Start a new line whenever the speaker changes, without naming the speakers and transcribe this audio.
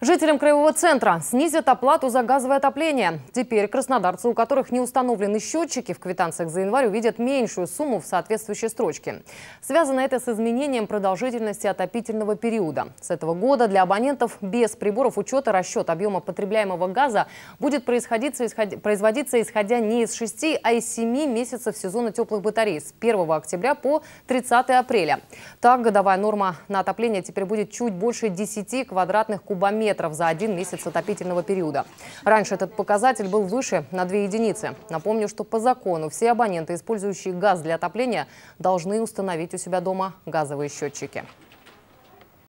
Жителям краевого центра снизят оплату за газовое отопление. Теперь краснодарцы, у которых не установлены счетчики, в квитанциях за январь увидят меньшую сумму в соответствующей строчке. Связано это с изменением продолжительности отопительного периода. С этого года для абонентов без приборов учета расчет объема потребляемого газа будет происходиться, исходя, производиться исходя не из 6, а из 7 месяцев сезона теплых батарей с 1 октября по 30 апреля. Так, годовая норма на отопление теперь будет чуть больше 10 квадратных кубометров метров за один месяц отопительного периода. Раньше этот показатель был выше на 2 единицы. Напомню, что по закону все абоненты, использующие газ для отопления, должны установить у себя дома газовые счетчики.